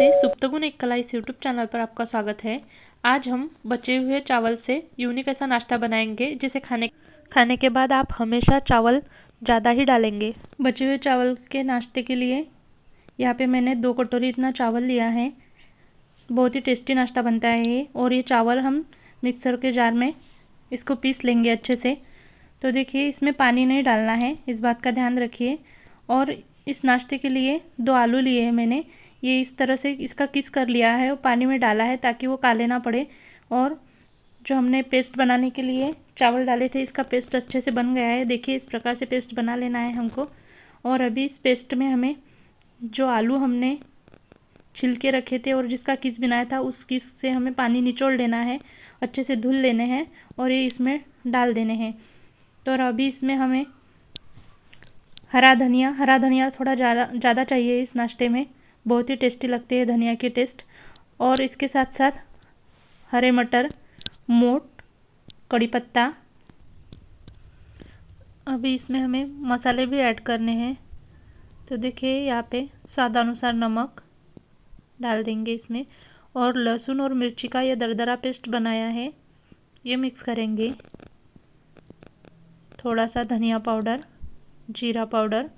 नमस्ते सुप्तगुण एक कला इस यूट्यूब चैनल पर आपका स्वागत है आज हम बचे हुए चावल से यूनिक ऐसा नाश्ता बनाएंगे जिसे खाने खाने के बाद आप हमेशा चावल ज़्यादा ही डालेंगे बचे हुए चावल के नाश्ते के लिए यहाँ पे मैंने दो कटोरी इतना चावल लिया है बहुत ही टेस्टी नाश्ता बनता है ये और ये चावल हम मिक्सर के जार में इसको पीस लेंगे अच्छे से तो देखिए इसमें पानी नहीं डालना है इस बात का ध्यान रखिए और इस नाश्ते के लिए दो आलू लिए हैं मैंने ये इस तरह से इसका किस कर लिया है और पानी में डाला है ताकि वो काले ना पड़े और जो हमने पेस्ट बनाने के लिए चावल डाले थे इसका पेस्ट अच्छे से बन गया है देखिए इस प्रकार से पेस्ट बना लेना है हमको और अभी इस पेस्ट में हमें जो आलू हमने छिलके रखे थे और जिसका किस बनाया था उस किस से हमें पानी निचोड़ लेना है अच्छे से धुल लेने हैं और ये इसमें डाल देने हैं तो और अभी इसमें हमें हरा धनिया हरा धनिया थोड़ा ज़्यादा ज़्यादा चाहिए इस नाश्ते में बहुत ही टेस्टी लगती है धनिया की टेस्ट और इसके साथ साथ हरे मटर मोट कड़ी पत्ता अभी इसमें हमें मसाले भी ऐड करने हैं तो देखिए यहाँ पे स्वादानुसार नमक डाल देंगे इसमें और लहसुन और मिर्ची का यह दरदरा पेस्ट बनाया है ये मिक्स करेंगे थोड़ा सा धनिया पाउडर जीरा पाउडर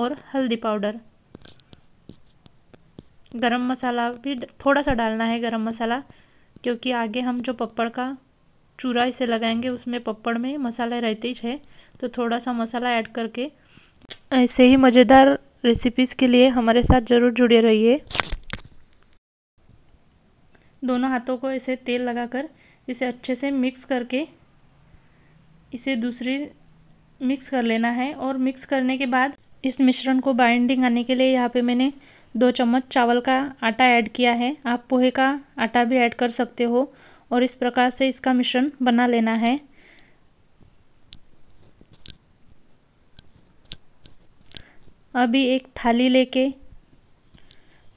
और हल्दी पाउडर गरम मसाला भी थोड़ा सा डालना है गरम मसाला क्योंकि आगे हम जो पपड़ का चूरा इसे लगाएंगे उसमें पपड़ में मसाले रहते ही है तो थोड़ा सा मसाला ऐड करके ऐसे ही मज़ेदार रेसिपीज़ के लिए हमारे साथ ज़रूर जुड़े रहिए दोनों हाथों को ऐसे तेल लगाकर इसे अच्छे से मिक्स करके इसे दूसरी मिक्स कर लेना है और मिक्स करने के बाद इस मिश्रण को बाइंडिंग आने के लिए यहाँ पे मैंने दो चम्मच चावल का आटा ऐड किया है आप पोहे का आटा भी ऐड कर सकते हो और इस प्रकार से इसका मिश्रण बना लेना है अभी एक थाली लेके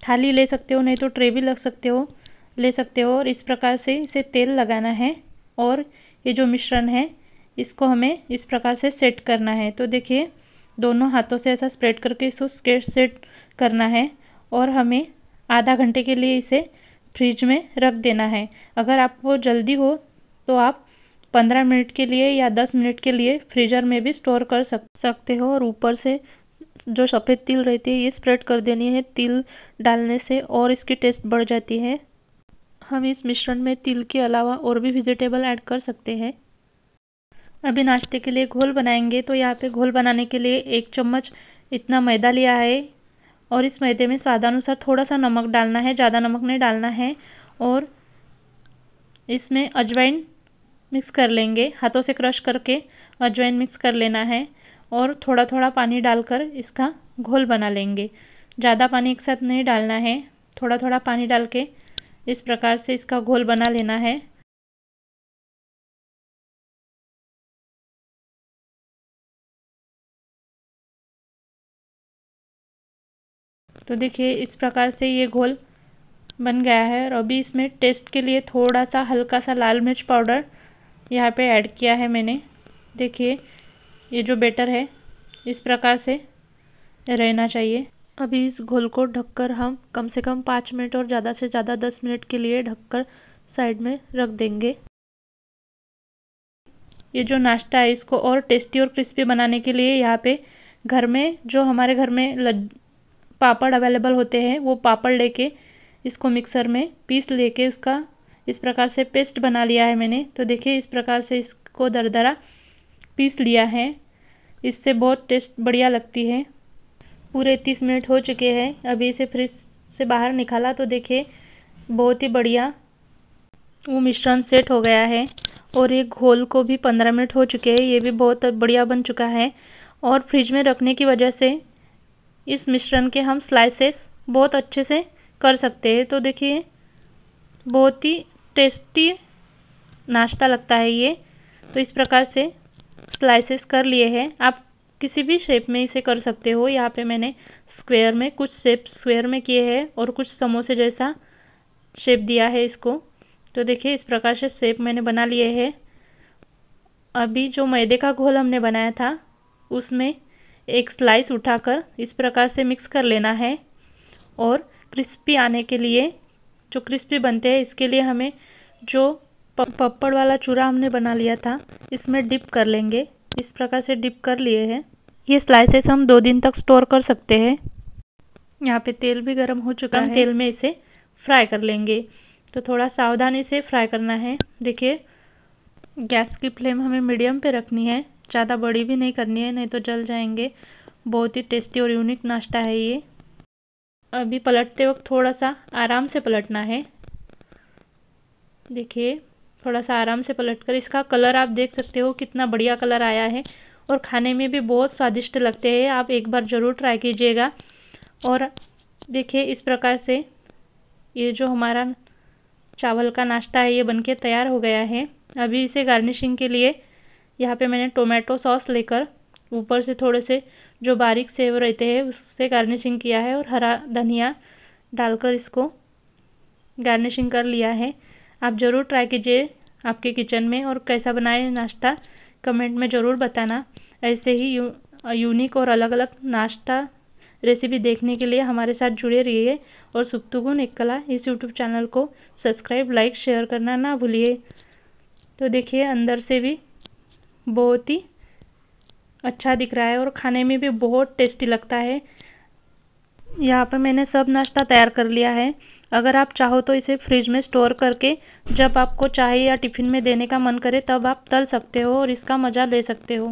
थाली ले सकते हो नहीं तो ट्रे भी लग सकते हो ले सकते हो और इस प्रकार से इसे तेल लगाना है और ये जो मिश्रण है इसको हमें इस प्रकार से सेट करना है तो देखिए दोनों हाथों से ऐसा स्प्रेड करके इसको सेट करना है और हमें आधा घंटे के लिए इसे फ्रिज में रख देना है अगर आपको जल्दी हो तो आप पंद्रह मिनट के लिए या दस मिनट के लिए फ्रीजर में भी स्टोर कर सक सकते हो और ऊपर से जो सफ़ेद तिल रहती है ये स्प्रेड कर देनी है तिल डालने से और इसकी टेस्ट बढ़ जाती है हम इस मिश्रण में तिल के अलावा और भी वेजिटेबल ऐड कर सकते हैं अभी नाश्ते के लिए घोल बनाएंगे तो यहाँ पे घोल बनाने के लिए एक चम्मच इतना मैदा लिया है और इस मैदे में स्वादानुसार थोड़ा सा नमक डालना है ज़्यादा नमक नहीं डालना है और इसमें अजवाइन मिक्स कर लेंगे हाथों से क्रश करके अजवाइन मिक्स कर लेना है और थोड़ा थोड़ा पानी डालकर इसका घोल बना लेंगे ज़्यादा पानी एक साथ नहीं डालना है थोड़ा थोड़ा पानी डाल के इस प्रकार से इसका घोल बना लेना है तो देखिए इस प्रकार से ये घोल बन गया है और अभी इसमें टेस्ट के लिए थोड़ा सा हल्का सा लाल मिर्च पाउडर यहाँ पे ऐड किया है मैंने देखिए ये जो बेटर है इस प्रकार से रहना चाहिए अभी इस घोल को ढककर हम कम से कम पाँच मिनट और ज़्यादा से ज़्यादा दस मिनट के लिए ढककर साइड में रख देंगे ये जो नाश्ता है इसको और टेस्टी और क्रिस्पी बनाने के लिए यहाँ पे घर में जो हमारे घर में लड पापड़ अवेलेबल होते हैं वो पापड़ लेके इसको मिक्सर में पीस लेके उसका इस प्रकार से पेस्ट बना लिया है मैंने तो देखिए इस प्रकार से इसको दरदरा पीस लिया है इससे बहुत टेस्ट बढ़िया लगती है पूरे तीस मिनट हो चुके हैं अभी इसे फ्रिज से बाहर निकाला तो देखिए बहुत ही बढ़िया वो मिश्रण सेट हो गया है और ये घोल को भी पंद्रह मिनट हो चुके हैं ये भी बहुत बढ़िया बन चुका है और फ्रिज में रखने की वजह से इस मिश्रण के हम स्लाइसेस बहुत अच्छे से कर सकते हैं तो देखिए बहुत ही टेस्टी नाश्ता लगता है ये तो इस प्रकार से स्लाइसेस कर लिए हैं आप किसी भी शेप में इसे कर सकते हो यहाँ पे मैंने स्क्वायर में कुछ शेप स्क्वायर में किए हैं और कुछ समोसे जैसा शेप दिया है इसको तो देखिए इस प्रकार से शेप मैंने बना लिए हैं अभी जो मैदे का घोल हमने बनाया था उसमें एक स्लाइस उठाकर इस प्रकार से मिक्स कर लेना है और क्रिस्पी आने के लिए जो क्रिस्पी बनते हैं इसके लिए हमें जो पपड़ वाला चूरा हमने बना लिया था इसमें डिप कर लेंगे इस प्रकार से डिप कर लिए हैं ये स्लाइसेस हम दो दिन तक स्टोर कर सकते हैं यहाँ पे तेल भी गर्म हो चुका है तेल में इसे फ्राई कर लेंगे तो थोड़ा सावधानी से फ्राई करना है देखिए गैस की फ्लेम हमें मीडियम पे रखनी है ज़्यादा बड़ी भी नहीं करनी है नहीं तो जल जाएंगे बहुत ही टेस्टी और यूनिक नाश्ता है ये अभी पलटते वक्त थोड़ा सा आराम से पलटना है देखिए थोड़ा सा आराम से पलट कर इसका कलर आप देख सकते हो कितना बढ़िया कलर आया है और खाने में भी बहुत स्वादिष्ट लगते हैं आप एक बार ज़रूर ट्राई कीजिएगा और देखिए इस प्रकार से ये जो हमारा चावल का नाश्ता है ये बनके तैयार हो गया है अभी इसे गार्निशिंग के लिए यहाँ पे मैंने टोमेटो सॉस लेकर ऊपर से थोड़े से जो बारीक सेव रहते हैं उससे गार्निशिंग किया है और हरा धनिया डालकर इसको गार्निशिंग कर लिया है आप ज़रूर ट्राई कीजिए आपके किचन में और कैसा बनाए नाश्ता कमेंट में ज़रूर बताना ऐसे ही यू, यूनिक और अलग अलग नाश्ता रेसिपी देखने के लिए हमारे साथ जुड़े रहिए और सुप्तुगुन एक कला इस यूट्यूब चैनल को सब्सक्राइब लाइक शेयर करना ना भूलिए तो देखिए अंदर से भी बहुत ही अच्छा दिख रहा है और खाने में भी बहुत टेस्टी लगता है यहाँ पर मैंने सब नाश्ता तैयार कर लिया है अगर आप चाहो तो इसे फ्रिज में स्टोर करके जब आपको चाय या टिफ़िन में देने का मन करे तब आप तल सकते हो और इसका मज़ा ले सकते हो